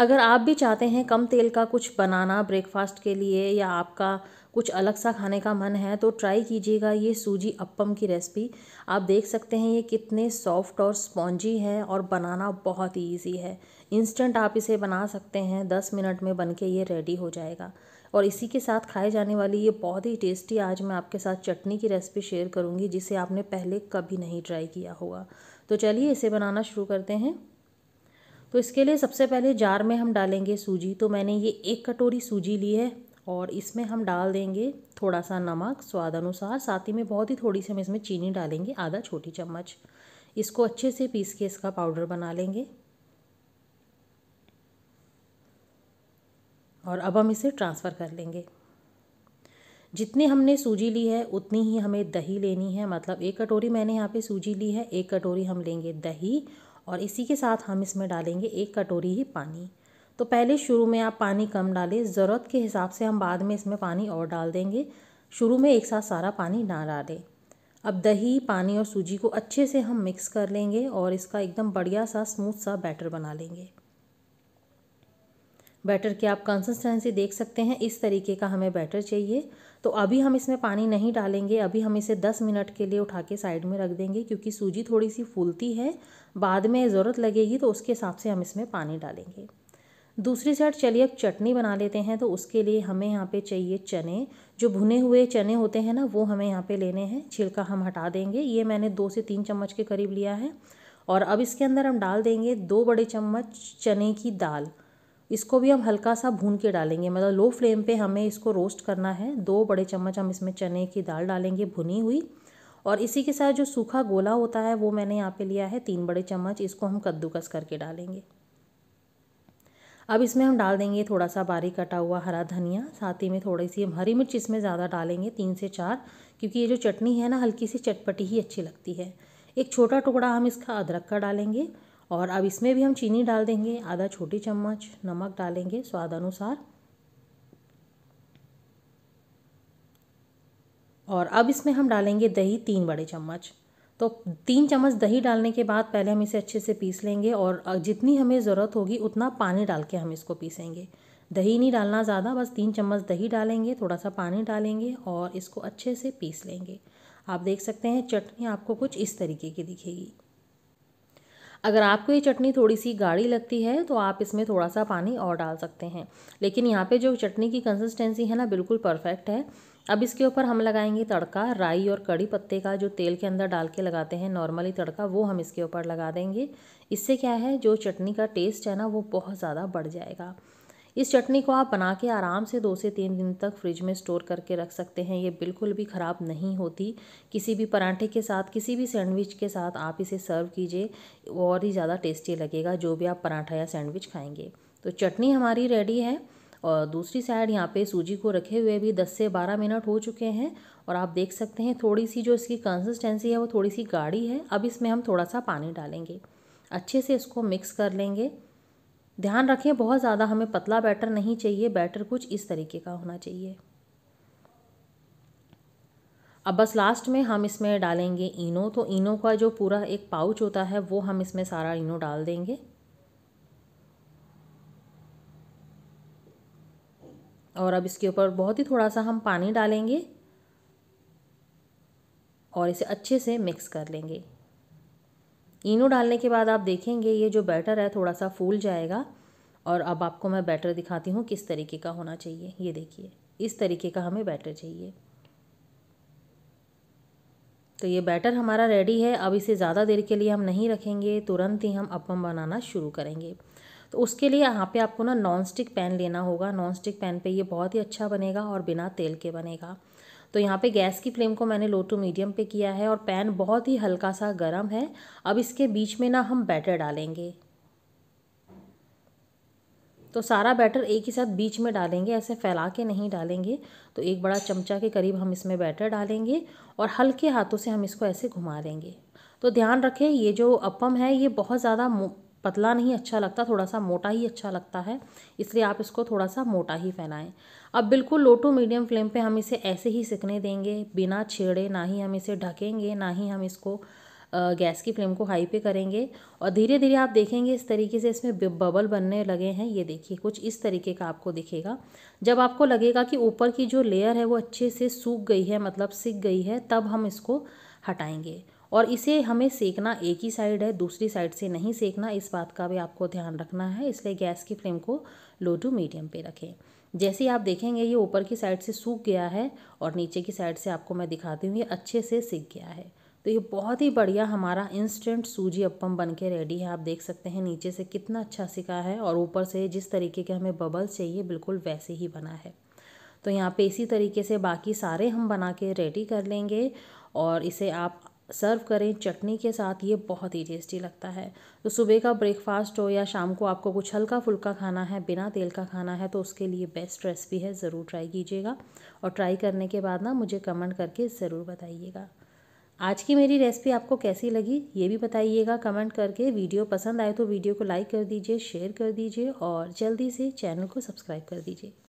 अगर आप भी चाहते हैं कम तेल का कुछ बनाना ब्रेकफास्ट के लिए या आपका कुछ अलग सा खाने का मन है तो ट्राई कीजिएगा ये सूजी अप्पम की रेसिपी आप देख सकते हैं ये कितने सॉफ्ट और स्पॉन्जी है और बनाना बहुत ही ईजी है इंस्टेंट आप इसे बना सकते हैं दस मिनट में बन के ये रेडी हो जाएगा और इसी के साथ खाए जाने वाली ये बहुत ही टेस्टी आज मैं आपके साथ चटनी की रेसिपी शेयर करूँगी जिसे आपने पहले कभी नहीं ट्राई किया होगा तो चलिए इसे बनाना शुरू करते हैं तो इसके लिए सबसे पहले जार में हम डालेंगे सूजी तो मैंने ये एक कटोरी सूजी ली है और इसमें हम डाल देंगे थोड़ा सा नमक स्वाद अनुसार साथ ही में बहुत ही थोड़ी सी हम इसमें चीनी डालेंगे आधा छोटी चम्मच इसको अच्छे से पीस के इसका पाउडर बना लेंगे और अब हम इसे ट्रांसफ़र कर लेंगे जितनी हमने सूजी ली है उतनी ही हमें दही लेनी है मतलब एक कटोरी मैंने यहाँ पे सूजी ली है एक कटोरी हम लेंगे दही और इसी के साथ हम इसमें डालेंगे एक कटोरी ही पानी तो पहले शुरू में आप पानी कम डालें ज़रूरत के हिसाब से हम बाद में इसमें पानी और डाल देंगे शुरू में एक साथ सारा पानी ना डालें अब दही पानी और सूजी को अच्छे से हम मिक्स कर लेंगे और इसका एकदम बढ़िया सा स्मूथ सा बैटर बना लेंगे बैटर की आप कंसिस्टेंसी देख सकते हैं इस तरीके का हमें बैटर चाहिए तो अभी हम इसमें पानी नहीं डालेंगे अभी हम इसे 10 मिनट के लिए उठा के साइड में रख देंगे क्योंकि सूजी थोड़ी सी फूलती है बाद में ज़रूरत लगेगी तो उसके हिसाब से हम इसमें पानी डालेंगे दूसरी साइड चलिए अब चटनी बना लेते हैं तो उसके लिए हमें यहाँ पे चाहिए चने जो भुने हुए चने होते हैं ना वो हमें यहाँ पे लेने हैं छिलका हम हटा देंगे ये मैंने दो से तीन चम्मच के करीब लिया है और अब इसके अंदर हम डाल देंगे दो बड़े चम्मच चने की दाल इसको भी हम हल्का सा भून के डालेंगे मतलब लो फ्लेम पे हमें इसको रोस्ट करना है दो बड़े चम्मच हम इसमें चने की दाल डालेंगे भुनी हुई और इसी के साथ जो सूखा गोला होता है वो मैंने यहाँ पे लिया है तीन बड़े चम्मच इसको हम कद्दूकस करके डालेंगे अब इसमें हम डाल देंगे थोड़ा सा बारीक कटा हुआ हरा धनिया साथ ही में थोड़ी सी हम हरी मिर्च इसमें ज़्यादा डालेंगे तीन से चार क्योंकि ये जो चटनी है ना हल्की सी चटपटी ही अच्छी लगती है एक छोटा टुकड़ा हम इसका अदरक का डालेंगे और अब इसमें भी हम चीनी डाल देंगे आधा छोटी चम्मच नमक डालेंगे स्वाद अनुसार और अब इसमें हम डालेंगे दही तीन बड़े चम्मच तो तीन चम्मच दही डालने के बाद पहले हम इसे अच्छे से पीस लेंगे और जितनी हमें ज़रूरत होगी उतना पानी डाल के हम इसको पीसेंगे दही नहीं डालना ज़्यादा बस तीन चम्मच दही डालेंगे थोड़ा सा पानी डालेंगे और इसको अच्छे से पीस लेंगे आप देख सकते हैं चटनी आपको कुछ इस तरीके की दिखेगी अगर आपको ये चटनी थोड़ी सी गाढ़ी लगती है तो आप इसमें थोड़ा सा पानी और डाल सकते हैं लेकिन यहाँ पे जो चटनी की कंसिस्टेंसी है ना बिल्कुल परफेक्ट है अब इसके ऊपर हम लगाएंगे तड़का राई और कड़ी पत्ते का जो तेल के अंदर डाल के लगाते हैं नॉर्मली तड़का वो हम इसके ऊपर लगा देंगे इससे क्या है जो चटनी का टेस्ट है ना वो बहुत ज़्यादा बढ़ जाएगा इस चटनी को आप बना के आराम से दो से तीन दिन तक फ्रिज में स्टोर करके रख सकते हैं ये बिल्कुल भी ख़राब नहीं होती किसी भी पराठे के साथ किसी भी सैंडविच के साथ आप इसे सर्व कीजिए और ही ज़्यादा टेस्टी लगेगा जो भी आप पराठा या सैंडविच खाएंगे तो चटनी हमारी रेडी है और दूसरी साइड यहाँ पे सूजी को रखे हुए भी 10 से 12 मिनट हो चुके हैं और आप देख सकते हैं थोड़ी सी जो इसकी कंसिस्टेंसी है वो थोड़ी सी गाढ़ी है अब इसमें हम थोड़ा सा पानी डालेंगे अच्छे से इसको मिक्स कर लेंगे ध्यान रखें बहुत ज़्यादा हमें पतला बैटर नहीं चाहिए बैटर कुछ इस तरीके का होना चाहिए अब बस लास्ट में हम इसमें डालेंगे इनो तो इनो का जो पूरा एक पाउच होता है वो हम इसमें सारा इनो डाल देंगे और अब इसके ऊपर बहुत ही थोड़ा सा हम पानी डालेंगे और इसे अच्छे से मिक्स कर लेंगे इनो डालने के बाद आप देखेंगे ये जो बैटर है थोड़ा सा फूल जाएगा और अब आपको मैं बैटर दिखाती हूँ किस तरीके का होना चाहिए ये देखिए इस तरीके का हमें बैटर चाहिए तो ये बैटर हमारा रेडी है अब इसे ज़्यादा देर के लिए हम नहीं रखेंगे तुरंत ही हम अपम बनाना शुरू करेंगे तो उसके लिए यहाँ पे आपको ना नॉन स्टिक पैन लेना होगा नॉन स्टिक पैन पे ये बहुत ही अच्छा बनेगा और बिना तेल के बनेगा तो यहाँ पे गैस की फ्लेम को मैंने लो टू मीडियम पे किया है और पैन बहुत ही हल्का सा गर्म है अब इसके बीच में ना हम बैटर डालेंगे तो सारा बैटर एक ही साथ बीच में डालेंगे ऐसे फैला के नहीं डालेंगे तो एक बड़ा चमचा के करीब हम इसमें बैटर डालेंगे और हल्के हाथों से हम इसको ऐसे घुमा देंगे तो ध्यान रखें ये जो अपम है ये बहुत ज़्यादा पतला नहीं अच्छा लगता थोड़ा सा मोटा ही अच्छा लगता है इसलिए आप इसको थोड़ा सा मोटा ही फैलाएं अब बिल्कुल लो टू मीडियम फ्लेम पे हम इसे ऐसे ही सिकने देंगे बिना छेड़े ना ही हम इसे ढकेंगे ना ही हम इसको गैस की फ्लेम को हाई पे करेंगे और धीरे धीरे आप देखेंगे इस तरीके से इसमें बबल बनने लगे हैं ये देखिए कुछ इस तरीके का आपको दिखेगा जब आपको लगेगा कि ऊपर की जो लेयर है वो अच्छे से सूख गई है मतलब सिक गई है तब हम इसको हटाएंगे और इसे हमें सेकना एक ही साइड है दूसरी साइड से नहीं सेकना इस बात का भी आपको ध्यान रखना है इसलिए गैस की फ्लेम को लो टू मीडियम पे रखें जैसे आप देखेंगे ये ऊपर की साइड से सूख गया है और नीचे की साइड से आपको मैं दिखाती हूँ ये अच्छे से सीख गया है तो ये बहुत ही बढ़िया हमारा इंस्टेंट सूजी अप्पम बन के रेडी है आप देख सकते हैं नीचे से कितना अच्छा सिका है और ऊपर से जिस तरीके के हमें बबल्स चाहिए बिल्कुल वैसे ही बना है तो यहाँ पे इसी तरीके से बाकी सारे हम बना के रेडी कर लेंगे और इसे आप सर्व करें चटनी के साथ ये बहुत ही टेस्टी लगता है तो सुबह का ब्रेकफास्ट हो या शाम को आपको कुछ हल्का फुल्का खाना है बिना तेल का खाना है तो उसके लिए बेस्ट रेसिपी है ज़रूर ट्राई कीजिएगा और ट्राई करने के बाद ना मुझे कमेंट करके ज़रूर बताइएगा आज की मेरी रेसिपी आपको कैसी लगी ये भी बताइएगा कमेंट करके वीडियो पसंद आए तो वीडियो को लाइक कर दीजिए शेयर कर दीजिए और जल्दी से चैनल को सब्सक्राइब कर दीजिए